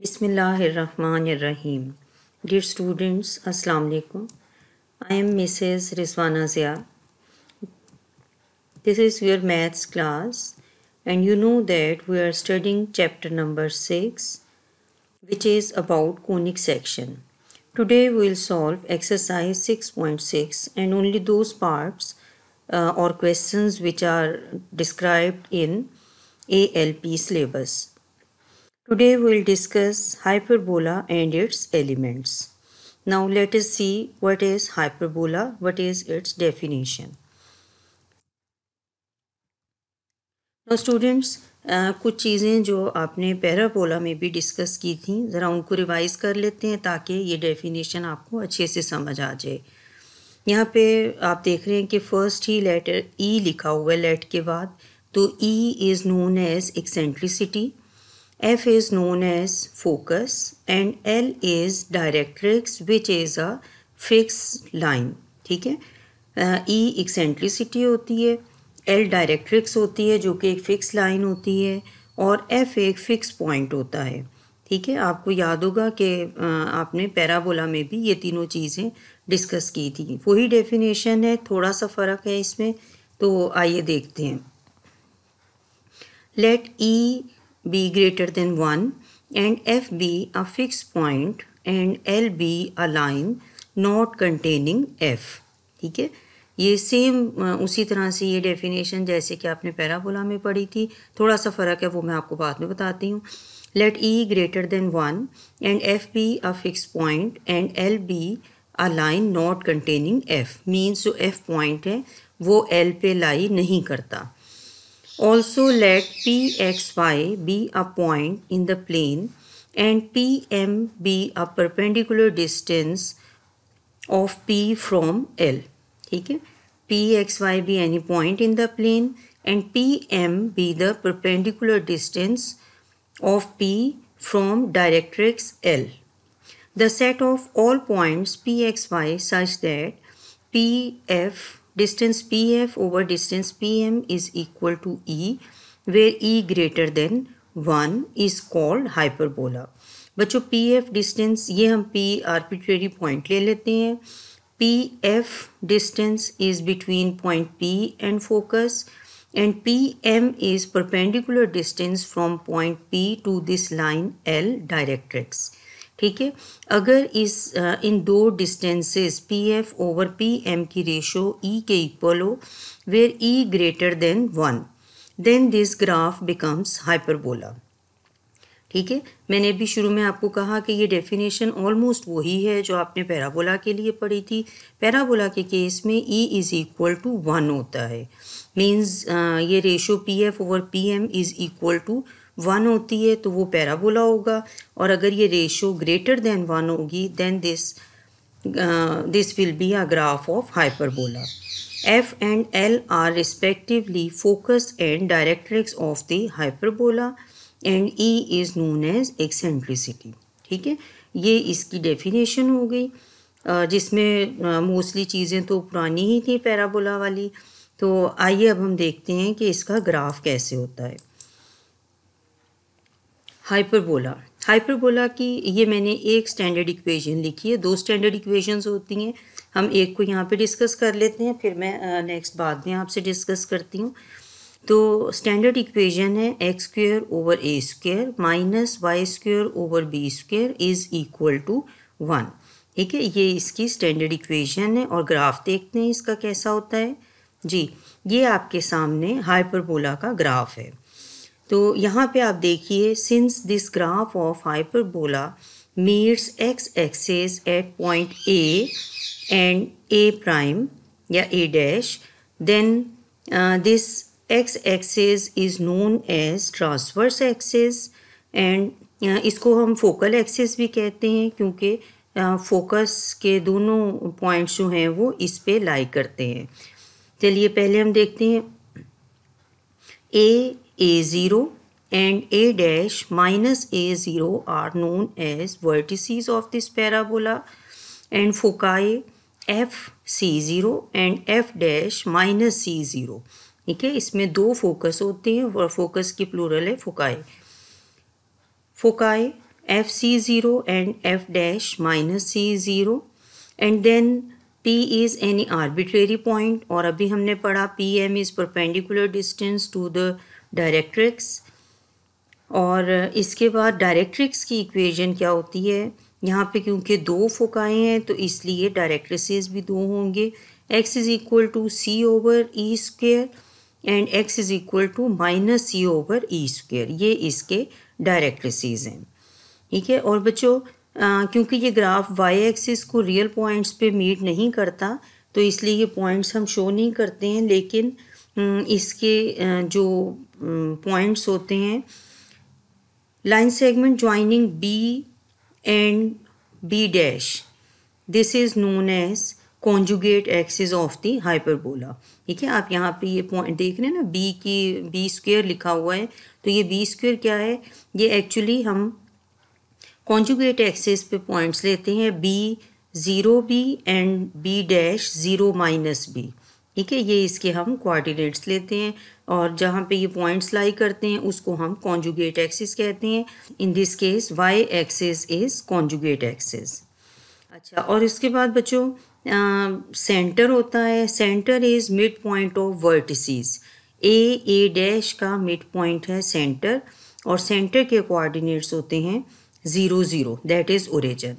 Bismillahirrahmanirrahim. Dear students, Assalamu alaikum. I am Mrs. Rizwana Zia. This is your maths class and you know that we are studying chapter number 6 which is about conic section. Today we will solve exercise 6.6 and only those parts uh, or questions which are described in ALP syllabus. Today we will discuss hyperbola and its elements. Now let us see what is hyperbola, what is its definition. Now students, कुछ चीज़ें जो आपने parabola में भी discuss की थी ज़रा उनको रिवाइज कर लेते हैं ताकि ये डेफिनेशन आपको अच्छे से समझ आ जाए यहाँ पे आप देख रहे हैं कि फ़र्स्ट ही लेटर ई e लिखा हुआ है लेट के बाद तो E is known as eccentricity F is known as focus and L is directrix which is a fix line ठीक है ई uh, एक्सेंट्रिसिटी e होती है एल डायरेक्ट्रिक्स होती है जो कि एक फ़िक्स लाइन होती है और एफ एक फ़िक्स पॉइंट होता है ठीक है आपको याद होगा कि uh, आपने पैराबोला में भी ये तीनों चीज़ें डिस्कस की थी वही डेफिनेशन है थोड़ा सा फ़र्क है इसमें तो आइए देखते हैं let E e b greater than 1 and be a fixed point and be a line not containing f ठीक है ये सेम उसी तरह से ये डेफिनेशन जैसे कि आपने पैराबोला में पढ़ी थी थोड़ा सा फ़र्क है वो मैं आपको बाद में बताती हूँ let E greater than one and F be a fix point and L be a line not containing F means जो एफ पॉइंट है वो एल पे लाई नहीं करता Also let PXY be a point in the plane and PM be a perpendicular distance of P from L. ठीक है PXY be any point in the plane and PM be the perpendicular distance of P from directrix L. The set of all points PXY such that PF distance PF over distance PM is equal to E where E greater than 1 is called hyperbola. बच्चो PF distance ये हम P arbitrary point ले लेते हैं PF distance is between point P and focus and PM is perpendicular distance from point P to this line L directrix. ठीक है अगर इस इन दो distances P F over P M की रेशो ई e के इक्वल हो where E greater than one then this graph becomes hyperbola ठीक है मैंने अभी शुरू में आपको कहा कि ये डेफिनेशन ऑलमोस्ट वही है जो आपने पैराबोला के लिए पढ़ी थी पैराबोला के केस में E is equal to one होता है मींस ये ratio P F over P M is equal to one होती है तो वो पैराबोला होगा और अगर ये रेशो ग्रेटर दैन वन होगी then this this will be a graph of hyperbola F and L are respectively focus and directrix of the hyperbola and E is known as eccentricity ठीक है ये इसकी definition हो गई uh, जिसमें mostly uh, चीज़ें तो पुरानी ही थी पैराबोला वाली तो आइए अब हम देखते हैं कि इसका ग्राफ कैसे होता है हाइपरबोला हाइपरबोला की ये मैंने एक स्टैंडर्ड इक्वेशन लिखी है दो स्टैंडर्ड इक्वेशंस होती हैं हम एक को यहाँ पे डिस्कस कर लेते हैं फिर मैं नेक्स्ट बाद में आपसे डिस्कस करती हूँ तो स्टैंडर्ड इक्वेशन है x square over A square minus Y square over B square is equal to one ठीक है ये इसकी स्टैंडर्ड इक्वेशन है और ग्राफ देखते हैं इसका कैसा होता है जी ये आपके सामने हाइपरबोला का ग्राफ है तो यहाँ पे आप देखिए since this graph of hyperbola meets X axis at point A and A prime या A dash then this X axis is known as transverse axis and इसको हम फोकल एक्सेस भी कहते हैं क्योंकि फोकस uh, के दोनों पॉइंट्स जो हैं वो इस पे लाई करते हैं चलिए पहले हम देखते हैं A dash and a dash minus known are known as vertices of this parabola and foci f and and f dash minus zero ठीक है इसमें दो फोकस होते हैं और फोकस की प्लूरल है foci foci F C zero and F dash minus C zero and then P is any arbitrary point और अभी हमने पढ़ा P M is perpendicular distance to the directrix और इसके बाद डायरेक्ट्रिक्स की इक्वेशन क्या होती है यहाँ पे क्योंकि दो फोकाए हैं तो इसलिए डायरेक्ट्रिसेस भी दो होंगे X is equal to C over E square and X is equal to minus C over E square ये इसके डायरेक्ट्रिसेस हैं ठीक है और बच्चों क्योंकि ये ग्राफ वाई एक्सिस को रियल पॉइंट्स पे मीट नहीं करता तो इसलिए ये पॉइंट्स हम शो नहीं करते हैं लेकिन हम्म, इसके जो पॉइंट्स होते हैं line segment joining B and B dash this is known as conjugate axis of the hyperbola ठीक है आप यहाँ पे ये पॉइंट देख रहे हैं ना बी की बी स्क्वेयर लिखा हुआ है तो ये बी स्क्वेयर क्या है ये एक्चुअली हम कॉन्जुगेट एक्सिस पे पॉइंट्स लेते हैं B zero B and B dash zero minus B ठीक है ये इसके हम कोऑर्डिनेट्स लेते हैं और जहाँ पे ये पॉइंट्स लाई करते हैं उसको हम कॉन्जुगेट एक्सिस कहते हैं in this case Y axis is conjugate axis अच्छा और इसके बाद बच्चों सेंटर होता है centre is mid point of vertices A A dash का मिड पॉइंट है सेंटर और सेंटर के कोऑर्डिनेट्स होते हैं zero zero that is origin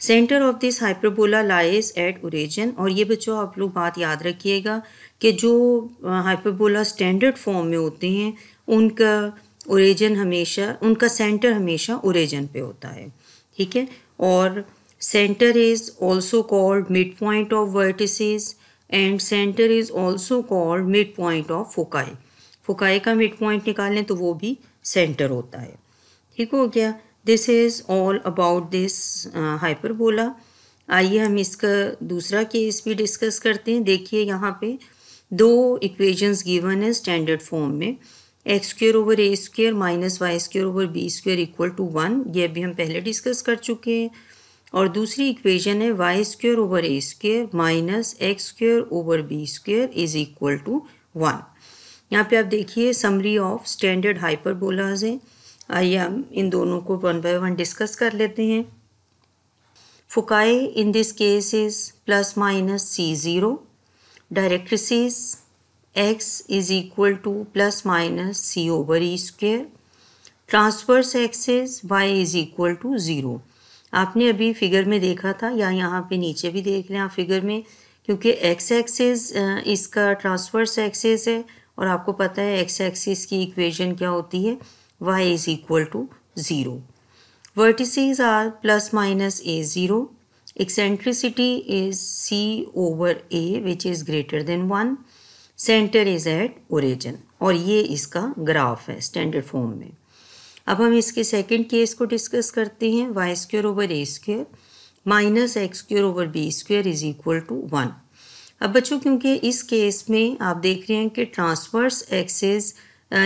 centre of this hyperbola lies at origin और ये बच्चों आप लोग बात याद रखिएगा कि जो हाइपरबोला स्टैंडर्ड फॉर्म में होते हैं उनका ओरिजिन हमेशा उनका सेंटर हमेशा ओरिजिन पे होता है ठीक है और centre is also called mid point of vertices and centre is also called mid point of foci foci का मिड पॉइंट निकालें तो वो भी सेंटर होता है ठीक हो गया this is all about this hyperbola आइए हम इसका दूसरा केस भी डिस्कस करते हैं देखिए यहाँ पे दो इक्वेशंस गिवन है स्टैंडर्ड फॉर्म में X square over A square minus Y square over B square equal to one ये अभी हम पहले डिस्कस कर चुके हैं और दूसरी इक्वेशन है Y square over A square minus x square over B square is equal to one यहाँ पे आप देखिए समरी ऑफ स्टैंडर्ड हाइपरबोलाज हैं आइए हम इन दोनों को वन बाय वन डिस्कस कर लेते हैं foci in this case is plus minus C zero directrices X is equal to plus minus C over E square transverse axis Y is equal to zero आपने अभी figure में देखा था या यहाँ पे नीचे भी देख लें आप फिगर में क्योंकि एक्स एक्सेस इसका ट्रांसवर्स एक्सेस है और आपको पता है एक्स एक्सिस की इक्वेशन क्या होती है y is equal to 0. Vertices are plus minus a0. Eccentricity is c over a which is greater than 1. Centre is at origin और ये इसका ग्राफ है स्टैंडर्ड फॉर्म में अब हम इसके सेकंड केस को डिस्कस करते हैं Y square over A square minus x square over B square is equal to one अब बच्चों क्योंकि इस केस में आप देख रहे हैं कि ट्रांसवर्स एक्सेज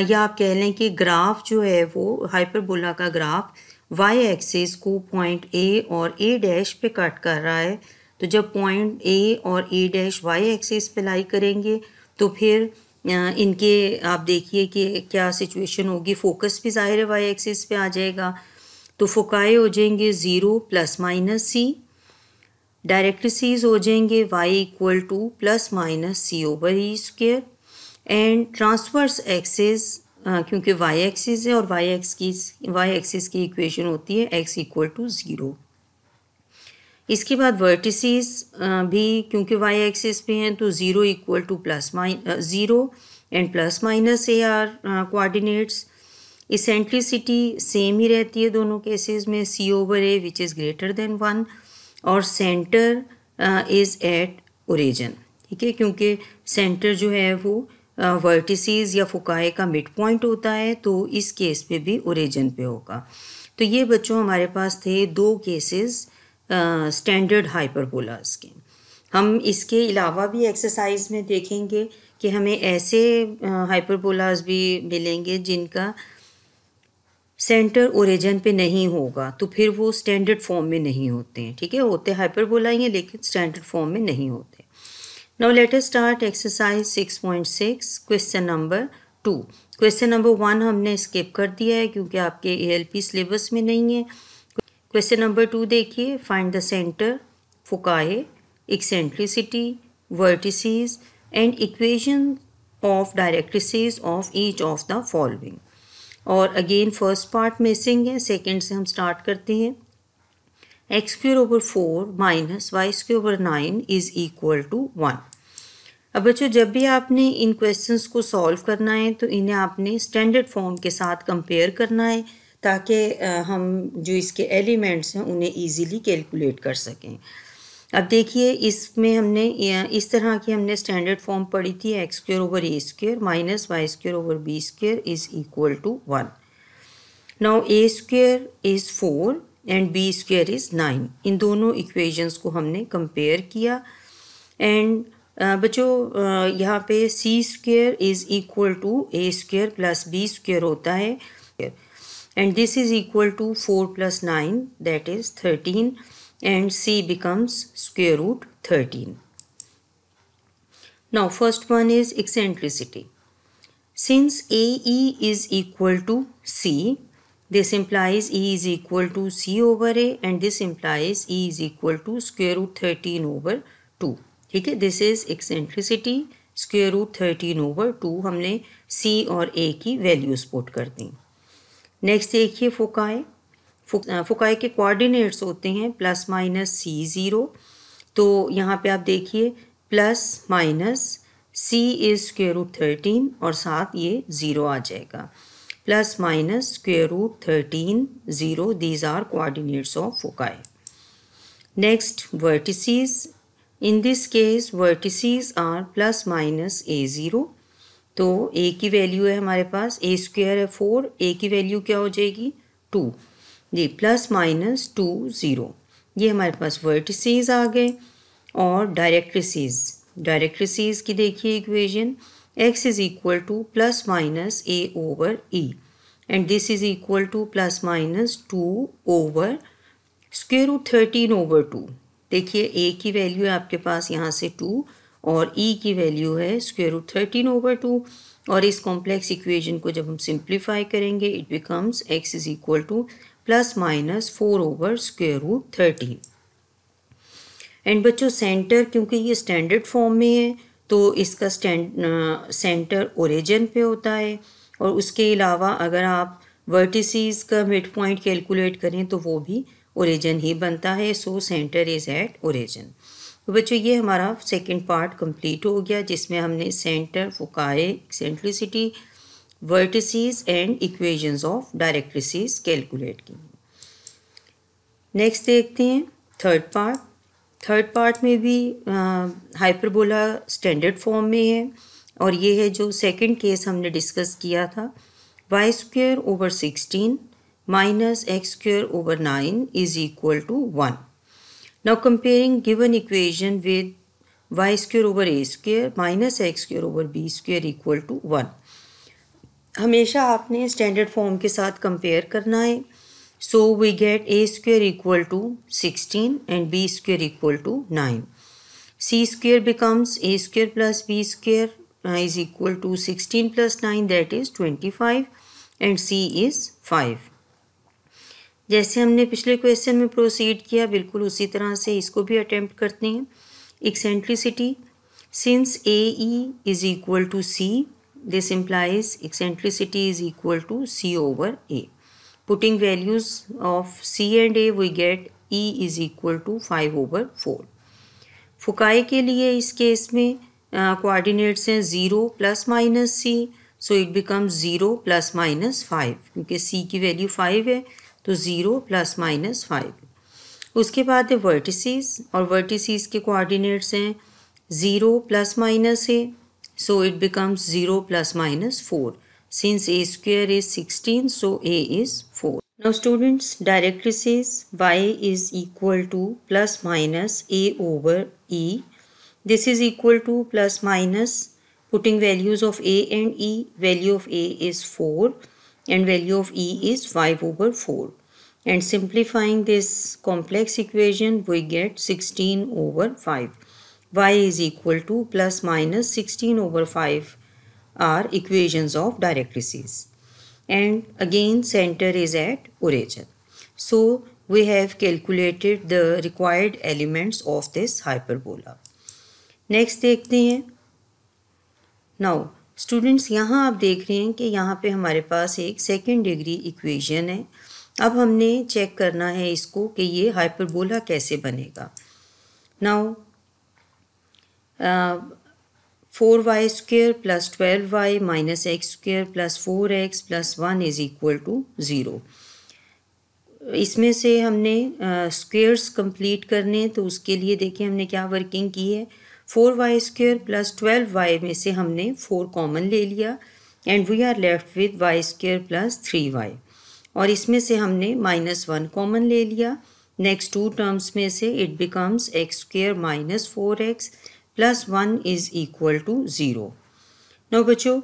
या आप कह लें कि ग्राफ जो है वो हाइपरबोला का ग्राफ वाई एक्सिस को पॉइंट ए और ए डैश पे कट कर रहा है तो जब पॉइंट ए और ए डैश वाई एक्सिस पे लाई करेंगे तो फिर इनके आप देखिए कि क्या सिचुएशन होगी फोकस भी ज़ाहिर है वाई एक्सिस पे आ जाएगा तो फुकाए हो जाएंगे zero plus minus C directrices हो जाएंगे Y equal to plus minus C over E square and transverse axis क्योंकि वाई एक्सिस है और वाई एक्स की वाई एक्सिस की इक्वेशन होती है एक्स इक्वल टू ज़ीरो इसके बाद वर्टिसेस uh, भी क्योंकि वाई एक्सिस पे हैं तो zero equal to plus minus zero and plus minus A are coordinates eccentricity same ही रहती है दोनों केसेस में C over A which is greater than one और सेंटर इज़ एट ओरिजन ठीक है क्योंकि सेंटर जो है वो वर्टिसज़ या फुकाए का मिड पॉइंट होता है तो इस केस पे भी ओरिजिन पे होगा तो ये बच्चों हमारे पास थे दो केसेस स्टैंडर्ड हाइपरबोलास के हम इसके अलावा भी एक्सरसाइज में देखेंगे कि हमें ऐसे हाइपरबोलास भी मिलेंगे जिनका सेंटर ओरिजिन पे नहीं होगा तो फिर वो स्टैंडर्ड फॉर्म में नहीं होते हैं ठीक है होते हाइपरबोला ही हैं लेकिन स्टैंडर्ड फॉर्म में नहीं होते Now let us start exercise 6.6 question number two question number one हमने स्किप कर दिया है क्योंकि आपके ए एल पी सिलेबस में नहीं है क्वेश्चन नंबर टू देखिए find the centre foci eccentricity vertices and equation of directrices of each of the following और अगेन फर्स्ट पार्ट मिसिंग है सेकेंड से हम स्टार्ट करते हैं X square over four minus Y square over nine is equal to one अब बच्चों जब भी आपने इन क्वेश्चंस को सॉल्व करना है तो इन्हें आपने स्टैंडर्ड फॉर्म के साथ कंपेयर करना है ताकि हम जो इसके एलिमेंट्स हैं उन्हें इजीली कैलकुलेट कर सकें अब देखिए इसमें हमने इस तरह की हमने स्टैंडर्ड फॉर्म पढ़ी थी X square over A square minus Y square over B square is equal to one now A square is four and B square is nine इन दोनों इक्वेशंस को हमने कंपेयर किया एंड बच्चों यहाँ पे c square is equal to a square plus b square होता है and this is equal to four plus nine that is thirteen and C becomes square root thirteen now first one is eccentricity since a E is equal to C this implies E is equal to C over a and this implies E is equal to square root thirteen over two ठीक है this is eccentricity square root thirteen over two हमने c और a की values sport कर दी next देखिए फोकाए फोकाए के coordinates होते हैं प्लस माइनस सी ज़ीरो तो यहाँ पे आप देखिए plus minus c is square root thirteen और साथ ये ज़ीरो आ जाएगा plus minus square root thirteen zero these are coordinates of foci next vertices in this case vertices are plus minus A zero तो ए की value है हमारे पास ए square है फोर ए की वैल्यू क्या हो जाएगी टू जी प्लस माइनस टू ज़ीरो ये हमारे पास वर्टिसज आ गए और डायरेक्ट्रिसज डायरेक्ट्रिसज की देखिए equation x is equal to plus minus A over e and this is equal to plus minus two over square root thirteen over two देखिए ए की value है आपके पास यहाँ से टू और ई e की वैल्यू है square root thirteen over two और इस कॉम्प्लेक्स इक्वेशन को जब हम सिंप्लीफाई करेंगे it becomes x is equal to plus minus four over square root thirteen and बच्चों सेंटर क्योंकि ये स्टैंडर्ड फॉर्म में है तो इसका स्टैंड सेंटर ओरिजिन पे होता है और उसके अलावा अगर आप वर्टिसीज़ का मिड पॉइंट कैलकुलेट करें तो वो भी ओरिजिन ही बनता है so centre is at origin तो बच्चों ये हमारा सेकंड पार्ट कंप्लीट हो गया जिसमें हमने centre foci eccentricity vertices and equations of directrices calculate की नेक्स्ट देखते हैं थर्ड पार्ट थर्ड पार्ट में भी हाइपरबोला स्टैंडर्ड फॉर्म में है और ये है जो सेकंड केस हमने डिस्कस किया था y square over sixteen minus x square over 9 is equal to 1. Now comparing given equation with y square over a square minus x square over b square equal to 1. हमेशा आपने standard form के साथ compare करना है so we get A square equal to sixteen and B square equal to nine c square becomes a square plus B square is equal to sixteen plus nine that is twenty five and c is five जैसे हमने पिछले question में proceed किया बिल्कुल उसी तरह से इसको भी अटैम्प्ट करते हैं eccentricity since a E is equal to C this implies eccentricity is equal to C over A putting values of C and A we get E is equal to five over four फुकाए के लिए इस case में coordinates हैं zero plus minus C so it becomes zero plus minus five क्योंकि सी की value five है तो zero plus minus five उसके बाद है वर्टिसेस और वर्टिसेस के कोऑर्डिनेट्स हैं zero plus minus a so it becomes zero plus minus four since a square is sixteen so a is four now students directrices y is equal to plus minus A over e this is equal to plus minus putting values of a and e value of a is four and value of E is 5 over 4. And simplifying this complex equation we get 16 over 5. Y is equal to plus minus 16 over 5 are equations of directrices. And again center is at origin. So we have calculated the required elements of this hyperbola. Next देखते हैं. Now students यहाँ आप देख रहे हैं कि यहाँ पे हमारे पास एक सेकेंड डिग्री इक्वेशन है अब हमने चेक करना है इसको कि ये हाइपरबोला कैसे बनेगा now four y square plus twelve y minus x square plus four x plus one is equal to zero इसमें से हमने स्क्वेयर्स कंप्लीट करने तो उसके लिए देखिए हमने क्या वर्किंग की है four y square plus twelve y में से हमने फोर कॉमन ले लिया and we are left with y square plus three y और इसमें से हमने माइनस वन कॉमन ले लिया नेक्स्ट टू टर्म्स में से it becomes x square minus four x plus one is equal to zero now बच्चो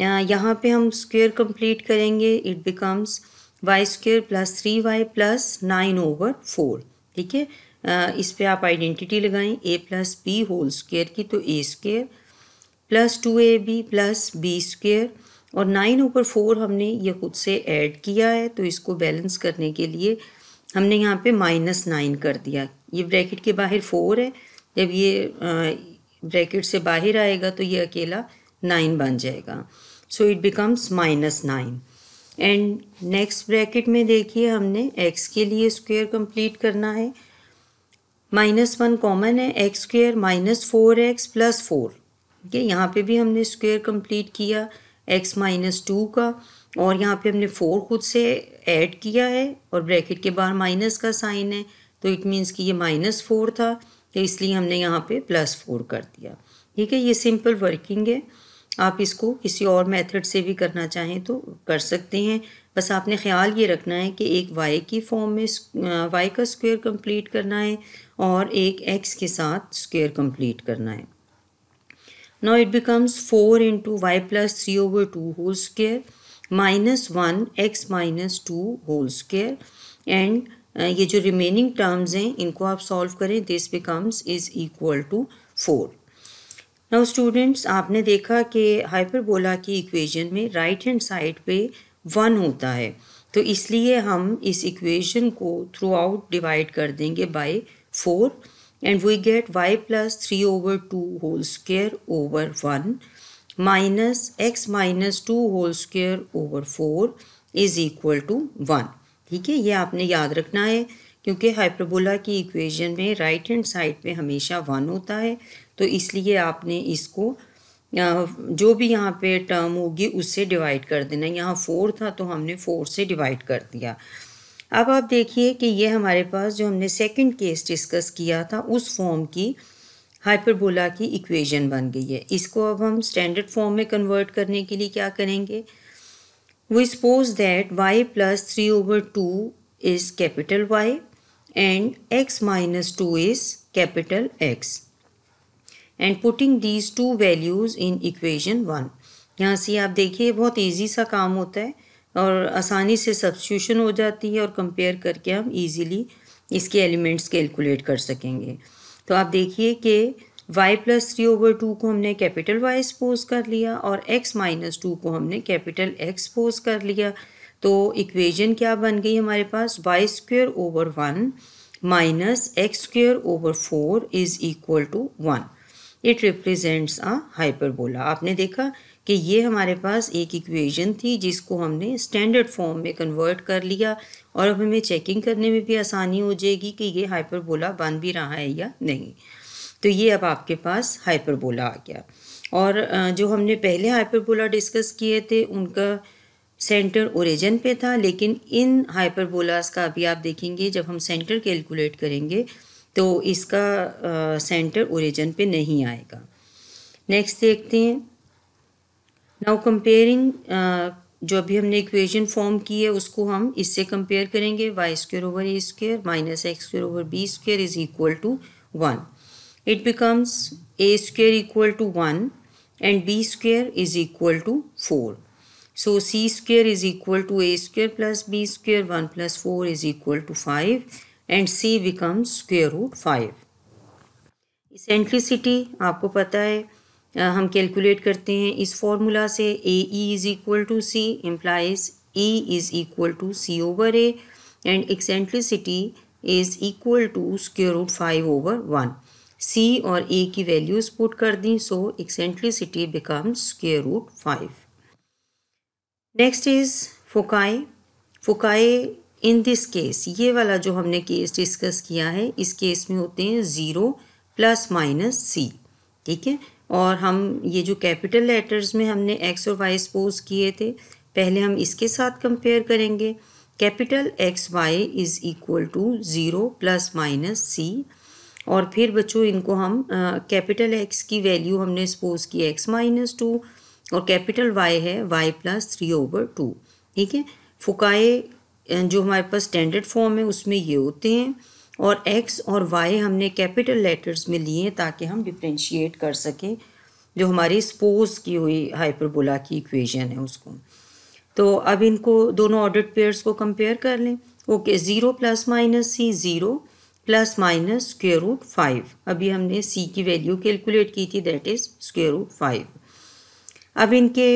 यहाँ पे हम स्क्वेयर कंप्लीट करेंगे it becomes y square plus three y plus nine over four ठीक है इस पर आप आइडेंटिटी लगाएं a plus b whole square की तो a square plus two a b plus B square और नाइन ऊपर फोर हमने ये खुद से ऐड किया है तो इसको बैलेंस करने के लिए हमने यहाँ पे माइनस नाइन कर दिया ये ब्रैकेट के बाहर फोर है जब ये ब्रैकेट से बाहर आएगा तो ये अकेला नाइन बन जाएगा so it becomes minus nine and next bracket में देखिए हमने एक्स के लिए स्क्वेयर कंप्लीट करना है माइनस वन कॉमन है x square minus four x plus four ठीक है यहाँ पे भी हमने स्क्वेयर कंप्लीट किया एक्स माइनस टू का और यहाँ पे हमने फोर खुद से ऐड किया है और ब्रैकेट के बाहर माइनस का साइन है तो इट मीन्स कि ये माइनस फोर था तो इसलिए हमने यहाँ पे प्लस फोर कर दिया ठीक है ये सिंपल वर्किंग है आप इसको किसी और मेथड से भी करना चाहें तो कर सकते हैं बस आपने ख्याल ये रखना है कि एक वाई की फॉर्म में वाई का स्क्वायर कंप्लीट करना है और एक एक्स के साथ स्क्वायर कंप्लीट करना है now it becomes four into y plus three over two whole square minus one x minus two whole square and ये जो रिमेनिंग टर्म्स हैं इनको आप सॉल्व करें this becomes is equal to four now students आपने देखा कि hyperbola की इक्वेशन में राइट हैंड साइड पे वन होता है तो इसलिए हम इस इक्वेशन को थ्रू आउट डिवाइड कर देंगे by four and we get y plus three over two whole square over one minus x minus two whole square over four is equal to one ठीक है ये आपने याद रखना है क्योंकि हाइपरबोला की इक्वेशन में राइट हैंड साइड पे हमेशा वन होता है तो इसलिए आपने इसको जो भी यहाँ पे टर्म होगी उससे डिवाइड कर देना यहाँ फोर था तो हमने फोर से डिवाइड कर दिया अब आप देखिए कि ये हमारे पास जो हमने सेकंड केस डिस्कस किया था उस फॉर्म की हाइपरबोला की इक्वेशन बन गई है इसको अब हम स्टैंडर्ड फॉर्म में कन्वर्ट करने के लिए क्या करेंगे we suppose that y plus three over two is capital Y and x minus two is capital X and putting these two values in equation one यहाँ से आप देखिए बहुत ईजी सा काम होता है और आसानी से सब्सिट्यूशन हो जाती है और कंपेयर करके हम ईजीली इसके एलिमेंट्स कैलकुलेट कर सकेंगे तो आप देखिए कि y plus three over two को हमने कैपिटल y सपोज कर लिया और x माइनस टू को हमने कैपिटल x सपोज कर लिया तो इक्वेशन क्या बन गई हमारे पास y square over one minus x square over four is equal to one it represents a hyperbola आपने देखा कि ये हमारे पास एक इक्वेशन थी जिसको हमने स्टैंडर्ड फॉर्म में कन्वर्ट कर लिया और अब हमें चेकिंग करने में भी आसानी हो जाएगी कि ये हाइपरबोला बन भी रहा है या नहीं तो ये अब आपके पास हाइपरबोला आ गया और जो हमने पहले हाइपरबोला डिस्कस किए थे उनका सेंटर ओरिजिन पे था लेकिन इन हाइपरबोलास का अभी आप देखेंगे जब हम सेंटर कैलकुलेट करेंगे तो इसका आ, सेंटर ओरिजिन पे नहीं आएगा नेक्स्ट देखते हैं नाउ कंपेयरिंग जो अभी हमने इक्वेशन फॉर्म की है उसको हम इससे कंपेयर करेंगे y square over A square minus x square over B square is equal to one it becomes a square equal to one and B square is equal to four so c square is equal to a square plus b square one plus four is equal to five and C becomes square root five eccentricity आपको पता है हम calculate करते हैं इस formula से a e is equal to c implies e is equal to C over a and eccentricity is equal to square root five over one c और a की वैल्यूज़ पुट कर दी so eccentricity becomes square root five next is foci foci in this case ये वाला जो हमने case discuss किया है इस केस में होते हैं ज़ीरो प्लस माइनस सी ठीक है और हम ये जो कैपिटल लेटर्स में हमने एक्स और वाई सपोज किए थे पहले हम इसके साथ कंपेयर करेंगे capital X Y is equal to zero plus minus c और फिर बच्चों इनको हम कैपिटल एक्स की वैल्यू हमने सपोज की एक्स माइनस टू और कैपिटल वाई है y plus three over two ठीक है फुकाए जो हमारे पास स्टैंडर्ड फॉर्म है उसमें ये होते हैं और एक्स और वाई हमने कैपिटल लेटर्स में लिए हैं ताकि हम डिफ्रेंशिएट कर सकें जो हमारी स्पोज की हुई हाइपरबोला की इक्वेशन है उसको तो अब इनको दोनों ऑर्डर पेयर्स को कंपेयर कर लें okay zero plus minus C zero plus minus square root five अभी हमने सी की वैल्यू कैलकुलेट की थी that is square root five अब इनके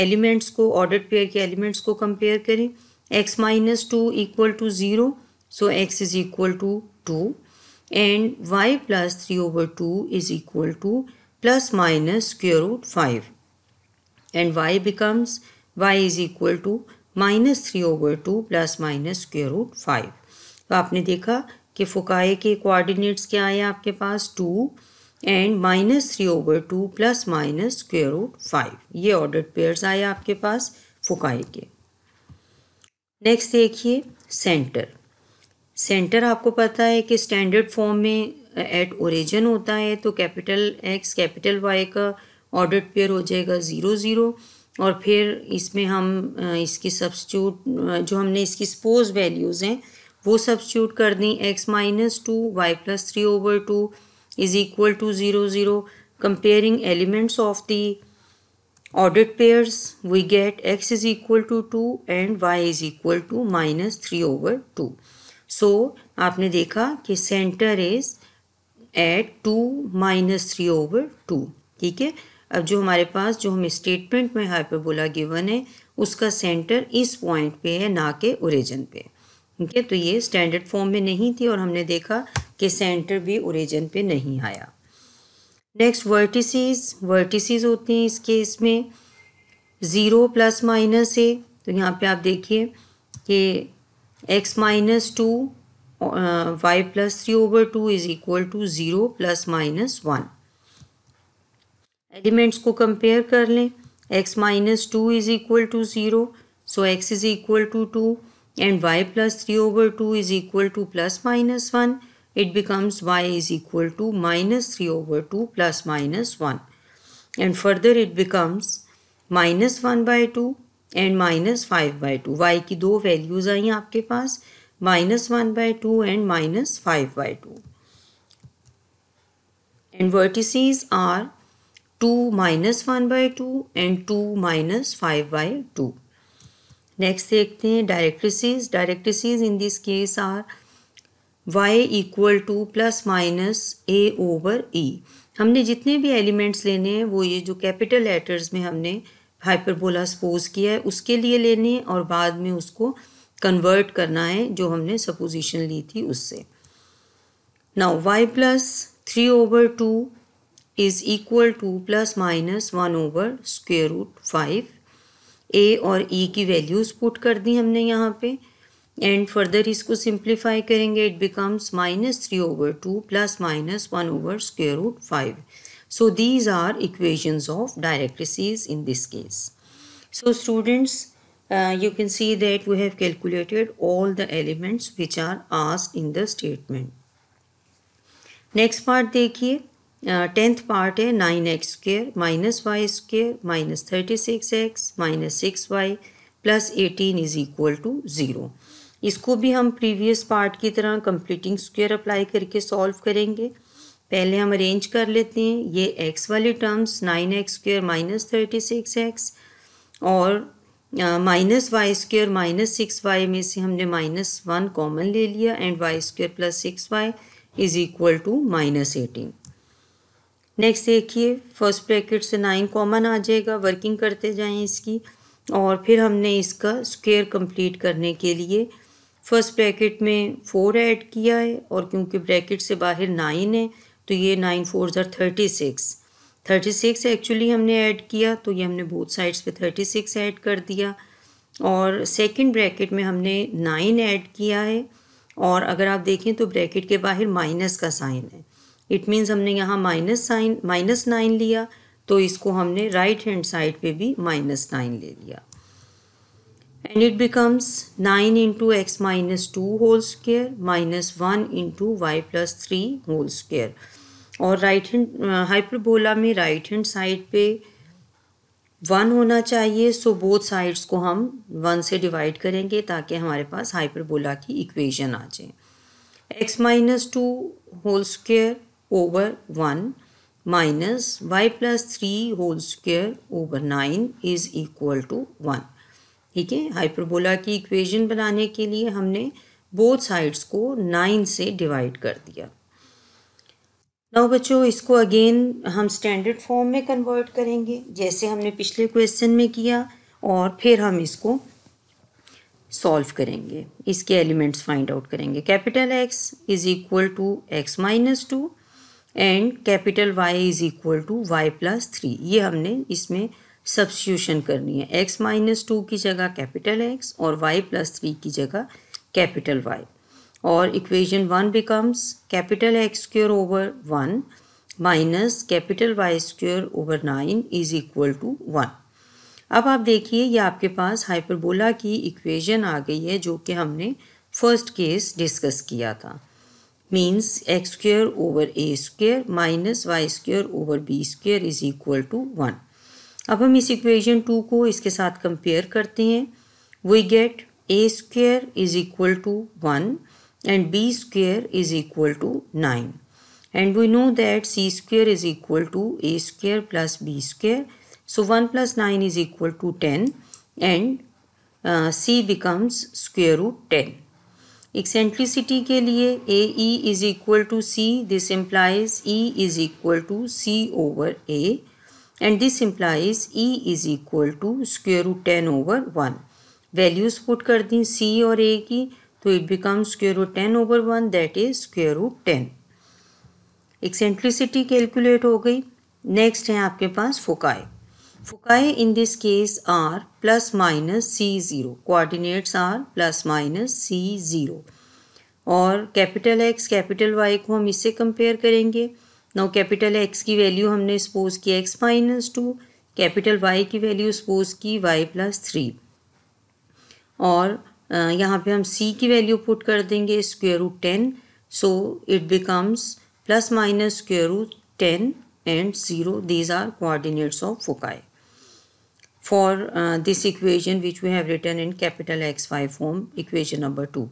एलिमेंट्स को ऑर्डर पेयर के एलिमेंट्स को कंपेयर करें x minus 2 equal to 0 so x is equal to 2 and y plus 3 over 2 is equal to plus minus square root 5 and y becomes y is equal to minus three over two plus minus square root five तो आपने देखा कि फुकाए के coordinates क्या आए आपके पास two and minus three over two plus minus square root five ये ऑर्डर पेयर्स आए आपके पास फुकाए के नेक्स्ट देखिए सेंटर सेंटर आपको पता है कि स्टैंडर्ड फॉर्म में एट ओरिजिन होता है तो कैपिटल एक्स कैपिटल वाई का ऑर्डर पेयर हो जाएगा ज़ीरो ज़ीरो और फिर इसमें हम इसकी सब्सट्यूट जो हमने इसकी सपोज वैल्यूज़ हैं वो सब्सट्यूट कर दी x minus two Y plus three over two is equal to zero zero comparing elements of the ordered pairs, we get x is equal to 2 and y is equal to minus 3 over 2. So, आपने देखा कि centre is at two minus three over two ठीक है अब जो हमारे पास जो हम स्टेटमेंट में हाइपरबोला गिवन है उसका सेंटर इस पॉइंट पे है ना के ओरिजिन पे ठीक है तो ये स्टैंडर्ड फॉर्म में नहीं थी और हमने देखा कि सेंटर भी ओरिजिन पे नहीं आया नेक्स्ट वर्टिसेस वर्टिसेस होते हैं इस केस में ज़ीरो प्लस माइनस है तो यहाँ पे आप देखिए कि x minus two Y plus three over two is equal to zero plus minus one elements को कंपेयर कर लें x minus two is equal to zero so x is equal to two and Y plus three over two is equal to plus minus one it becomes y is equal to minus three over two plus minus one and further it becomes minus one by two and minus five by two y की दो values आई आपके पास minus one by two and minus five by two and vertices are two minus one by two and two minus five by two next देखते हैं directrices directrices in this case are y equal to plus minus A over e हमने जितने भी elements लेने हैं वो ये जो कैपिटल लेटर्स में हमने हाइपरबोला सपोज किया है उसके लिए लेने और बाद में उसको कन्वर्ट करना है जो हमने सपोजिशन ली थी उससे now Y plus three over two is equal to plus minus one over square root five A और ई e की वैल्यूज़ पुट कर दी हमने यहाँ पे एंड फर्दर इसको सिंप्लीफाई करेंगे it becomes minus three over two plus minus one over square root five so these are equations of directrices in this case so students uh, you can see that we have calculated all the elements which are asked in the statement next part देखिए tenth part है nine X square minus Y square minus thirty six X minus six Y plus eighteen is equal to zero इसको भी हम previous part की तरह completing square apply करके solve करेंगे पहले हम अरेंज कर लेते हैं ये एक्स वाली terms nine X square minus thirty six X और minus Y square minus six Y में से हमने माइनस वन कॉमन ले लिया and Y square plus six Y is equal to minus eighteen next देखिए फर्स्ट ब्रैकेट से nine common आ जाएगा वर्किंग करते जाएं इसकी और फिर हमने इसका स्क्वेयर कंप्लीट करने के लिए फर्स्ट ब्रैकेट में फ़ोर ऐड किया है और क्योंकि ब्रैकेट से बाहर नाइन है तो ये नाइन फोर ज़र thirty six thirty six actually हमने ऐड किया तो ये हमने बोथ साइड्स पे थर्टी सिक्स ऐड कर दिया और सेकंड ब्रैकेट में हमने नाइन ऐड किया है और अगर आप देखें तो ब्रैकेट के बाहर माइनस का साइन है इट मीन्स हमने यहाँ माइनस साइन माइनस नाइन लिया तो इसको हमने राइट हैंड साइड पे भी माइनस नाइन ले लिया and it becomes 9 into x minus 2 whole square minus 1 into y plus 3 whole square और राइट हैंड हाइपरबोला में राइट हैंड साइड पे वन होना चाहिए सो बोथ साइड्स को हम वन से डिवाइड करेंगे ताकि हमारे पास हाइपरबोला की इक्वेशन आ जाए X minus two whole square over one minus Y plus three whole square over nine is equal to one ठीक है हाइपरबोला की इक्वेशन बनाने के लिए हमने बोथ साइड्स को नाइन से डिवाइड कर दिया नौ बच्चों इसको अगेन हम स्टैंडर्ड फॉर्म में कन्वर्ट करेंगे जैसे हमने पिछले क्वेश्चन में किया और फिर हम इसको सॉल्व करेंगे इसके एलिमेंट्स फाइंड आउट करेंगे capital X is equal to X minus two and capital Y is equal to Y plus three ये हमने इसमें सब्सटीट्यूशन करनी है एक्स माइनस टू की जगह कैपिटल एक्स और वाई प्लस थ्री की जगह कैपिटल वाई और equation one becomes capital X square over one minus capital Y square over nine is equal to one अब आप देखिए ये आपके पास हाइपरबोला की इक्वेशन आ गई है जो कि हमने फर्स्ट केस डिस्कस किया था means X square over A square minus Y square over B square is equal to one अब हम इस इक्वेशन टू को इसके साथ कंपेयर करते हैं we get A square is equal to one and B square is equal to nine and we know that C square is equal to A square plus B square so one plus nine is equal to ten and C becomes square root ten eccentricity के लिए A E is equal to C this implies E is equal to C over A and this implies E is equal to square root 10 over 1. Values put कर दी C और A की तो it become square root ten over one that is square root ten eccentricity calculate हो गई next है आपके पास foci foci in this case are plus minus C zero coordinates are plus minus C zero और capital X capital Y को हम इससे compare करेंगे नाउ कैपिटल एक्स की वैल्यू हमने सपोज की x minus to capital Y की value suppose की वाई प्लस थ्री और यहाँ पे हम सी की वैल्यू पुट कर देंगे square root ten so it becomes plus minus square root ten and zero these are coordinates of foci for this equation which we have written in capital X Y form equation number two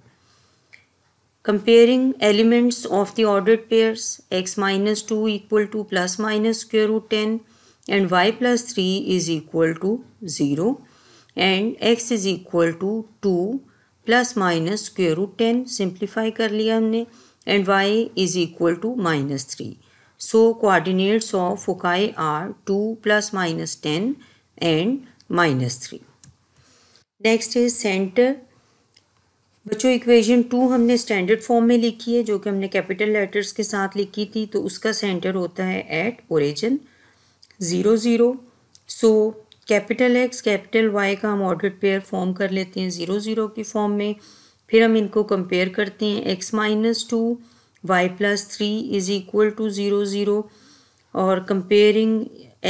comparing elements of the ordered pairs x minus 2 equal to plus minus square root 10 and y plus 3 is equal to 0 and x is equal to 2 plus minus square root 10 simplify kar liya humne and y is equal to minus 3 so coordinates of foci are 2 plus minus 10 and minus 3 next is center बच्चों equation two हमने standard form में लिखी है जो कि हमने capital letters के साथ लिखी थी तो उसका सेंटर होता है at origin zero zero so capital X capital Y का हम ऑर्डर पेयर फॉर्म कर लेते हैं ज़ीरो ज़ीरो की फॉर्म में फिर हम इनको कंपेयर करते हैं X minus two Y plus three is equal to zero zero और comparing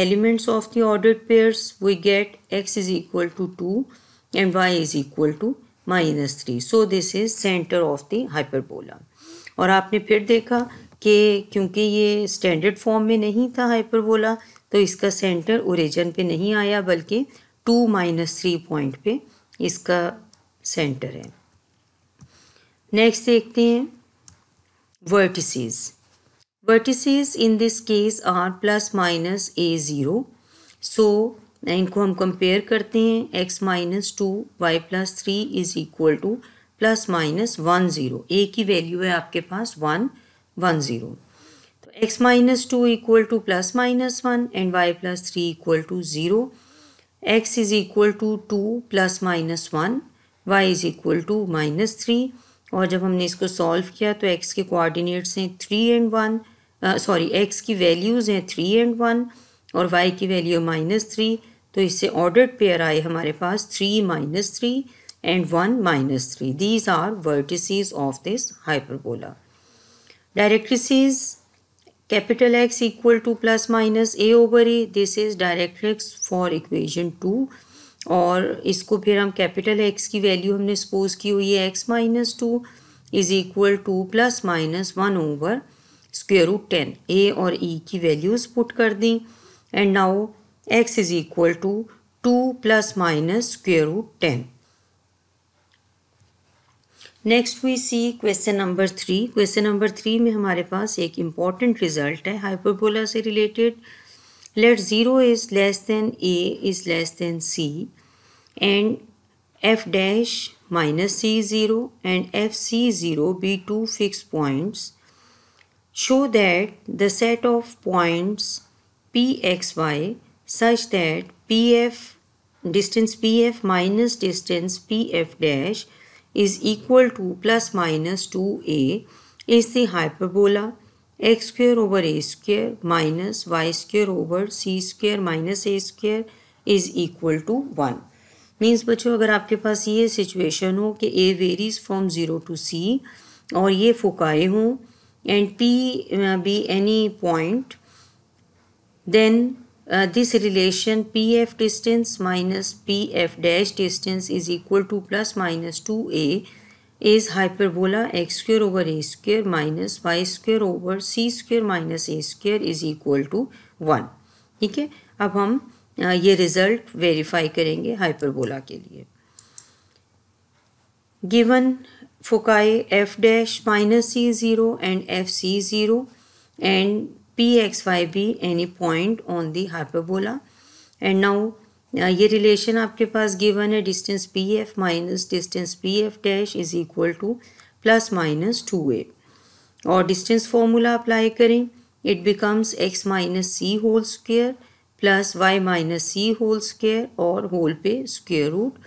elements of the order pairs we get X is equal to two and Y is equal to minus three so this is center of the hyperbola और आपने फिर देखा कि क्योंकि ये standard form में नहीं था हाइपरबोला तो इसका सेंटर ओरिजन पे नहीं आया बल्कि टू माइनस थ्री पॉइंट पे इसका सेंटर है नेक्स्ट देखते हैं vertices in this case are plus minus A zero so इनको हम कंपेयर करते हैं X minus two Y plus three is equal to plus minus one zero A की वैल्यू है आपके पास वन वन ज़ीरो तो X minus two equal to plus minus one and Y plus three equal to zero X is equal to two plus minus one Y is equal to minus three और जब हमने इसको solve किया तो x के coordinates हैं three and one sorry X की values हैं थ्री एंड वन और वाई की वैल्यू माइनस थ्री तो इससे ऑर्डर्ड पेयर आए हमारे पास three minus three and one minus three these are vertices of this hyperbola directrices capital X equal to plus minus A over A this is directrix for equation two और इसको फिर हम capital X की value हमने suppose की हुई है x minus two is equal to plus minus one over square root ten A और ई e की वैल्यूज़ पुट कर दी and now x is equal to 2 plus minus square root 10. Next we see question number 3. Question number 3 में हमारे पास important result है hyperbola से related. Let 0 is less than a is less than c and f dash minus c 0 and f c 0 be two fixed points. Show that the set of points p x y such that PF distance PF minus distance PF dash is equal to plus minus 2a is the hyperbola x square over a square minus y square over c square minus a square is equal to 1. Means बच्चों अगर आपके पास situation situation हो कि A varies from zero to C और ये foci हों and P be any point then uh, this relation pf distance minus pf dash distance is equal to plus minus 2a is hyperbola x square over a square minus y square over c square minus a square is equal to one ठीक है अब हम ये result verify करेंगे hyperbola के लिए given foci F dash minus C zero and F C zero and pxy be any point on the hyperbola and now uh, ये relation आपके पास गिवन है distance P F minus distance P F dash is equal to plus minus two A और distance formula apply करें it becomes X minus C whole square plus Y minus C whole square और whole पे square root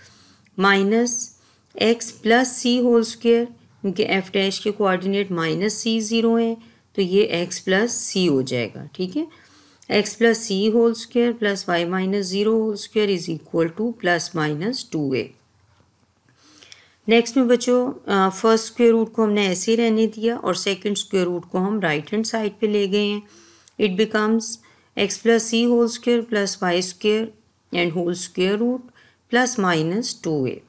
minus X plus सी whole square क्योंकि F dash के coordinate minus C zero हैं तो ये x plus सी हो जाएगा ठीक है X plus C whole square plus Y minus zero whole square is equal to plus minus two A next में बच्चों फर्स्ट स्क्वेयर रूट को हमने ऐसे ही रहने दिया और सेकंड स्क्वेयर रूट को हम राइट हैंड साइड पे ले गए हैं it becomes X plus C whole square plus Y square and whole square root plus minus two A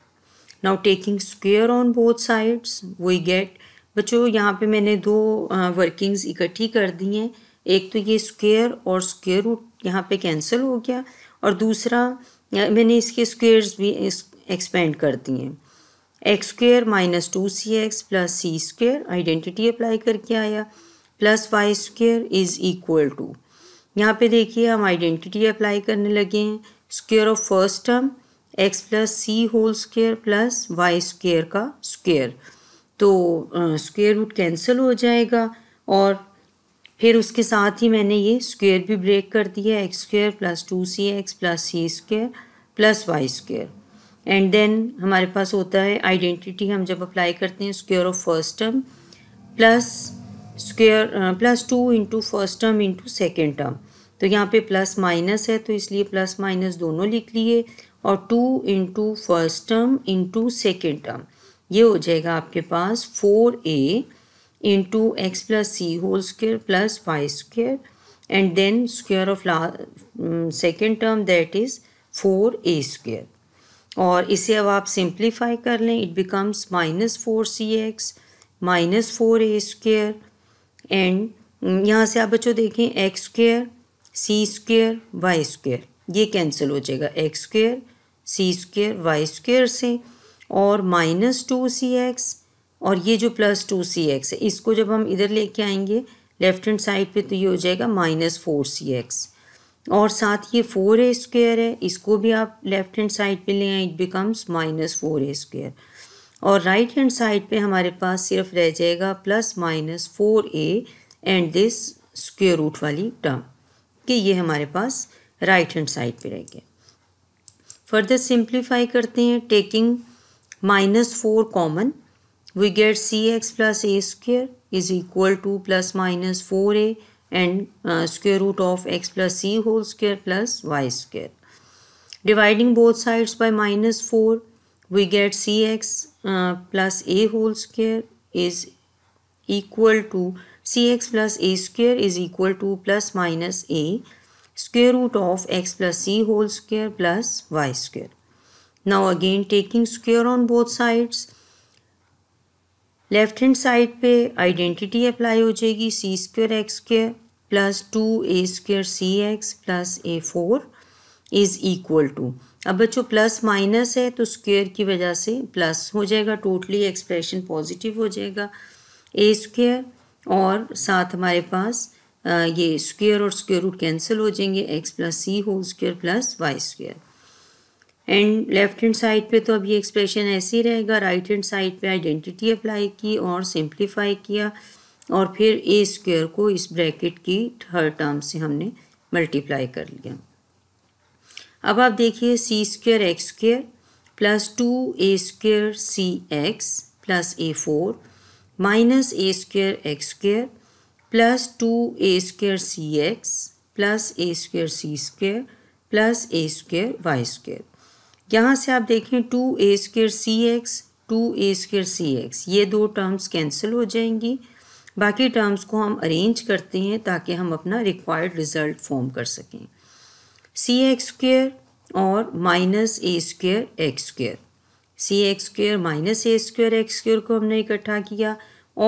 now taking square on both sides we get बच्चों यहाँ पे मैंने दो वर्किंग्स इकट्ठी कर दी हैं एक तो ये स्क्वेयर और स्क्वेयर रूट यहाँ पे कैंसिल हो गया और दूसरा मैंने इसके स्क्वेयर्स भी एक्सपेंड कर दिए हैं X square minus two C x plus C square identity apply करके आया plus Y square is equal to यहाँ पे देखिए हम आइडेंटिटी अप्लाई करने लगे हैं square of first term X plus C whole square plus Y square का स्क्वेयर तो स्क्वेयर रूट कैंसिल हो जाएगा और फिर उसके साथ ही मैंने ये स्क्वेयर भी ब्रेक कर दिया X square plus two C x plus C square plus Y square and then हमारे पास होता है आइडेंटिटी हम जब अप्लाई करते हैं square of first term plus square plus two into first term into second term तो यहाँ पे प्लस माइनस है तो इसलिए प्लस माइनस दोनों लिख लिए और two into first term into second term ये हो जाएगा आपके पास four A into X plus C whole square plus Y square and then square of ला second term that is four A square और इसे अब आप सिंप्लीफाई कर लें it becomes minus four C X minus four A square and यहाँ से आप बच्चों देखें X square C square Y square ये कैंसिल हो जाएगा एक्स स्क्र सी स्क्र वाई स्क्र से और माइनस टू सी एक्स और ये जो प्लस टू सी एक्स है इसको जब हम इधर लेके आएंगे लेफ्ट हैंड साइड पे तो ये हो जाएगा माइनस फोर सी एक्स और साथ ये फोर ए स्क्वेयर है इसको भी आप लेफ्ट हैंड साइड पे ले आए it becomes minus four A square और राइट हैंड साइड पे हमारे पास सिर्फ रह जाएगा plus minus four A and this square root वाली टर्म कि ये हमारे पास राइट हैंड साइड पे रह गया फर्दर सिंप्लीफाई करते हैं taking minus 4 common we get cx plus a square is equal to plus minus 4a and uh, square root of x plus c whole square plus y square. Dividing both sides by minus 4 we get cx uh, plus a whole square is equal to cx plus a square is equal to plus minus a square root of x plus c whole square plus y square. Now again taking square on both sides left hand side पे identity apply हो जाएगी c square x square plus two A square c x plus a four is equal to अब बच्चों plus minus है तो square की वजह से प्लस हो जाएगा टोटली एक्सप्रेशन पॉजिटिव हो जाएगा ए स्क्वेयर और साथ हमारे पास ये स्क्वेयर और स्क्वेयर रूट कैंसिल हो जाएंगे x plus C whole square plus Y square and left hand side पे तो अब ये एक्सप्रेशन ऐसे ही रहेगा राइट हैंड साइड पे आइडेंटिटी अप्लाई की और सिंप्लीफाई किया और फिर ए स्क्वेयर को इस ब्रैकेट की थर्ड टर्म से हमने मल्टीप्लाई कर लिया अब आप देखिए c square x square plus two A square c x plus a four minus a square x square plus two A square c x plus a square c square plus a square y square यहाँ से आप देखें two a square c x two a square c x ये दो terms cancel हो जाएंगी बाकी terms को हम अरेंज करते हैं ताकि हम अपना रिक्वायर्ड रिज़ल्ट फॉर्म कर सकें सी एक्स स्क्र और minus a square x square c x square minus a square x square को हमने इकट्ठा किया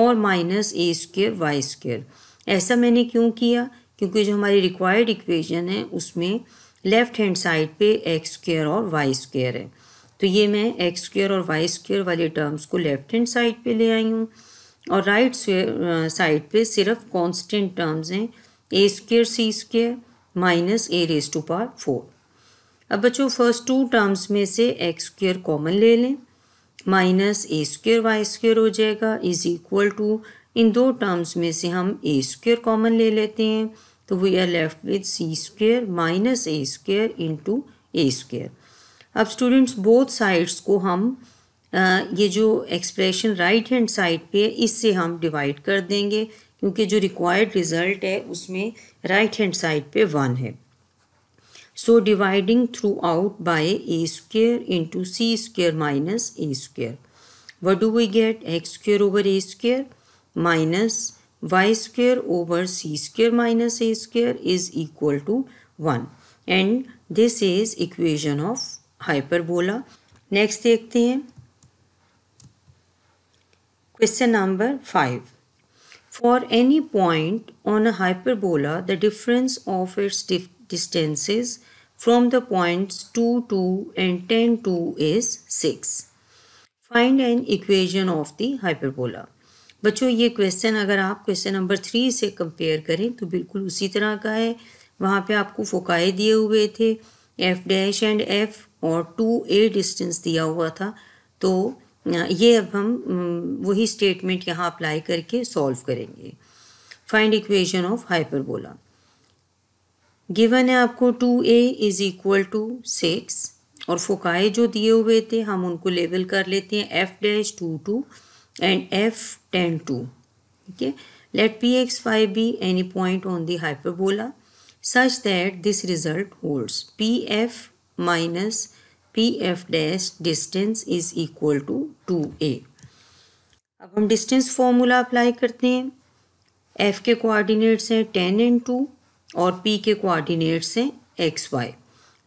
और minus a square Y square ऐसा मैंने क्यों किया क्योंकि जो हमारी रिक्वायर्ड इक्वेशन है उसमें लेफ़्ट हैंड साइड पे एक्स स्क्र और वाई स्क्र है तो ये मैं एक्स स्क्र और वाई स्क्र वाले टर्म्स को लेफ़्ट हैंड साइड पे ले आई हूँ और राइट साइड पे सिर्फ कांस्टेंट टर्म्स हैं a square C square minus a raise to power four अब बच्चों फर्स्ट टू टर्म्स में से एक्स स्क्र कॉमन ले लें minus a square Y square हो जाएगा इज़ इक्वल टू इन दो टर्म्स में से हम ए स्क्र कॉमन ले लेते हैं तो we are left with c square minus a square into a square अब स्टूडेंट्स बोथ साइड्स को हम ये जो एक्सप्रेशन राइट हैंड साइड पे है इससे हम डिवाइड कर देंगे क्योंकि जो रिक्वायर्ड रिज़ल्ट है उसमें राइट हैंड साइड पे वन है so dividing throughout by a square into c square minus a square what do we get x square over a square minus y square over c square minus a square is equal to 1 and this is equation of hyperbola. Next, देखते हैं question number five for any point on a hyperbola the difference of its distances from the points 2, 2 and 10, 2 is 6. Find an equation of the hyperbola. बच्चों ये question अगर आप question number three से compare करें तो बिल्कुल उसी तरह का है वहाँ पे आपको फोकाए दिए हुए थे एफ डैश एंड एफ और टू ए डिस्टेंस दिया हुआ था तो ये अब हम वही स्टेटमेंट यहाँ अप्लाई करके सॉल्व करेंगे find equation of hyperbola given है आपको two a is equal to six और फोकाए जो दिए हुए थे हम उनको लेबल कर लेते हैं f dash two two and f tan 2 okay let px y be any point on the hyperbola such that this result holds pf minus pf dash distance is equal to 2a अब हम distance formula apply करते हैं f के coordinates हैं ten and two और p के coordinates हैं x y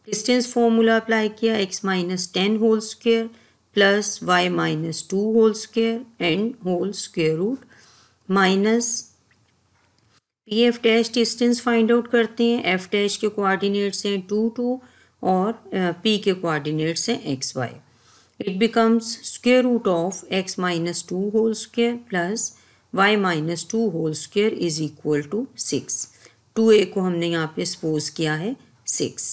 distance formula apply किया x minus ten whole square plus Y minus two whole square and whole square root minus p F dash distance find out करते हैं f dash के coordinates हैं two two और p के coordinates हैं x y it becomes square root of x minus two whole square plus Y minus two whole square is equal to six two a को हमने यहाँ पे suppose किया है सिक्स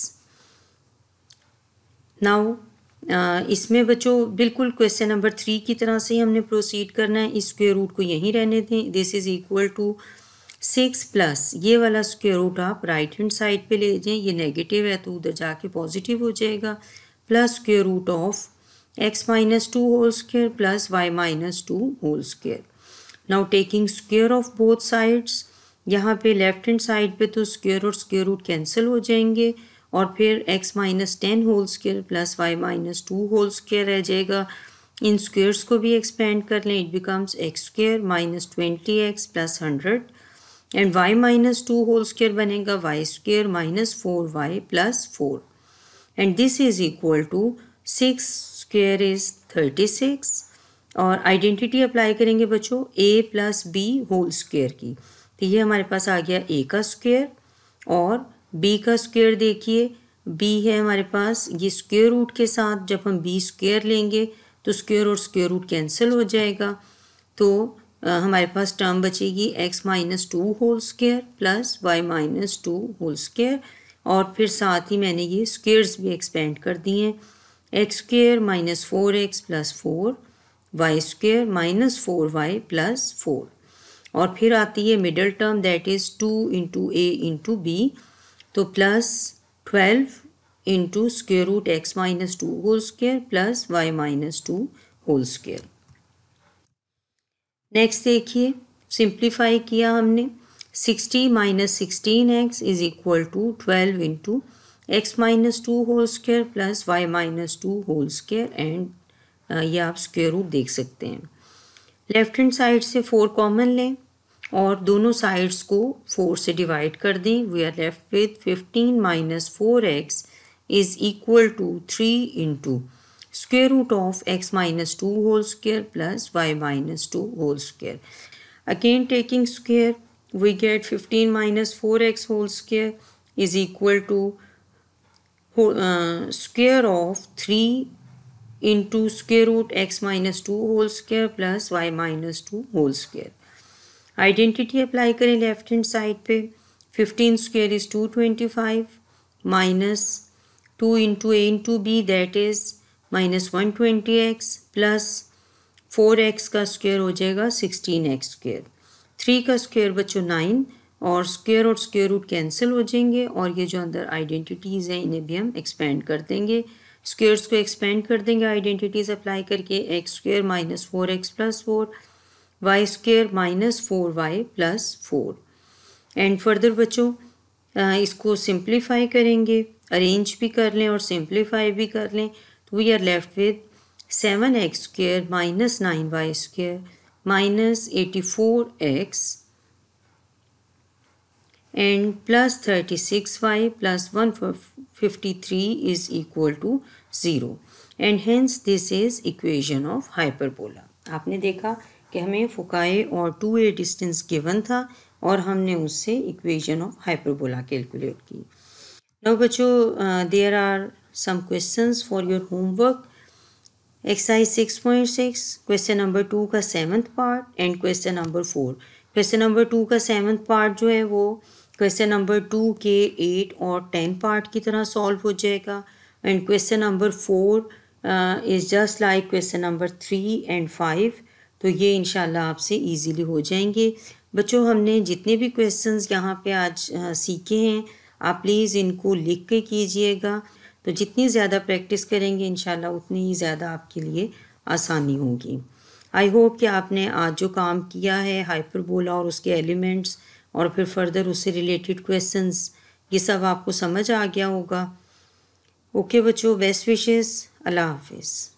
नाउ इसमें बच्चों बिल्कुल क्वेश्चन नंबर थ्री की तरह से ही हमने प्रोसीड करना है इस स्क्वेयर रूट को यहीं रहने दें this is equal to six plus ये वाला स्क्वेयर रूट आप राइट हैंड साइड पे ले जाएं ये नेगेटिव है तो उधर जाके पॉजिटिव हो जाएगा plus square root of x minus two whole square plus Y minus two whole square now taking square of both sides यहाँ पे लेफ्ट हैंड साइड पे तो स्क्वेयर और स्क्वेयर रूट कैंसिल हो जाएंगे और फिर x minus ten whole square plus Y minus two whole square रह जाएगा इन स्क्वेयर्स को भी एक्सपेंड कर लें it becomes x square minus twenty x plus hundred and y minus two whole square बनेगा y square minus four y plus four and this is equal to six square is thirty six और identity apply करेंगे बच्चों a plus b whole square की तो ये हमारे पास आ गया ए का स्क्वेयर और बी का स्क्वेयर देखिए बी है हमारे पास ये स्क्वेयर रूट के साथ जब हम बी स्क्वेयर लेंगे तो स्क्वेयर और स्क्वेयर रूट कैंसिल हो जाएगा तो आ, हमारे पास टर्म बचेगी x minus two whole square plus Y minus two whole square और फिर साथ ही मैंने ये स्क्वेयर्स भी एक्सपेंड कर दिए हैं x square minus four x plus four y square minus four y plus four और फिर आती है middle term that is two into a into b तो plus twelve into square root x minus two whole square plus Y minus two whole square next देखिए simplify किया हमने sixty minus sixteen x is equal to twelve into x minus two whole square plus Y minus two whole square and ये आप square root देख सकते हैं left hand side से four common लें और दोनों साइड्स को फोर से डिवाइड कर दें we are left with fifteen minus four x is equal to three into square root of x minus two whole square plus Y minus two whole square again taking square we get fifteen minus four x whole square is equal to square of three into square root x minus two whole square plus Y minus two whole square identity apply करें left hand side पे fifteen square is two twenty five minus two into a into b that is minus one twenty x plus four x का square हो जाएगा sixteen x square three का square बच्चों nine और square और square root cancel हो जाएंगे और ये जो अंदर आइडेंटिटीज़ हैं इन्हें भी हम एक्सपेंड कर देंगे स्क्वेयर्स को एक्सपेंड कर देंगे आइडेंटिटीज़ अप्लाई करके x square minus four x plus four y square minus four y plus four and further बच्चों इसको सिंप्लीफाई करेंगे अरेंज भी कर लें और सिंप्लीफाई भी कर लें तो we are left with seven x square minus nine y square minus eighty four x and plus thirty six Y plus one fifty three is equal to zero and hence this is equation of hyperbola आपने देखा कि हमें फुकाए और two a distance given था और हमने उससे equation of hyperbola calculate की नौ बच्चों there are some questions for your homework exercise six point six question number two का seventh part and question number four question number two का seventh part जो है वो क्वेश्चन नंबर टू के eight और टेन पार्ट की तरह solve हो जाएगा and question number four is just like question number three and five तो ये इन आपसे ईजीली हो जाएंगे बच्चों हमने जितने भी क्वेश्चंस यहाँ पे आज सीखे हैं आप प्लीज़ इनको लिख के कीजिएगा तो जितनी ज़्यादा प्रैक्टिस करेंगे इन उतनी ही ज़्यादा आपके लिए आसानी होगी आई होप कि आपने आज जो काम किया है हाइपरबोला और उसके एलिमेंट्स और फिर फर्दर उससे रिलेटेड क्वेश्चंस ये सब आपको समझ आ गया होगा ओके बच्चों बेस्ट विशेज़ अल्लाह हाफिज़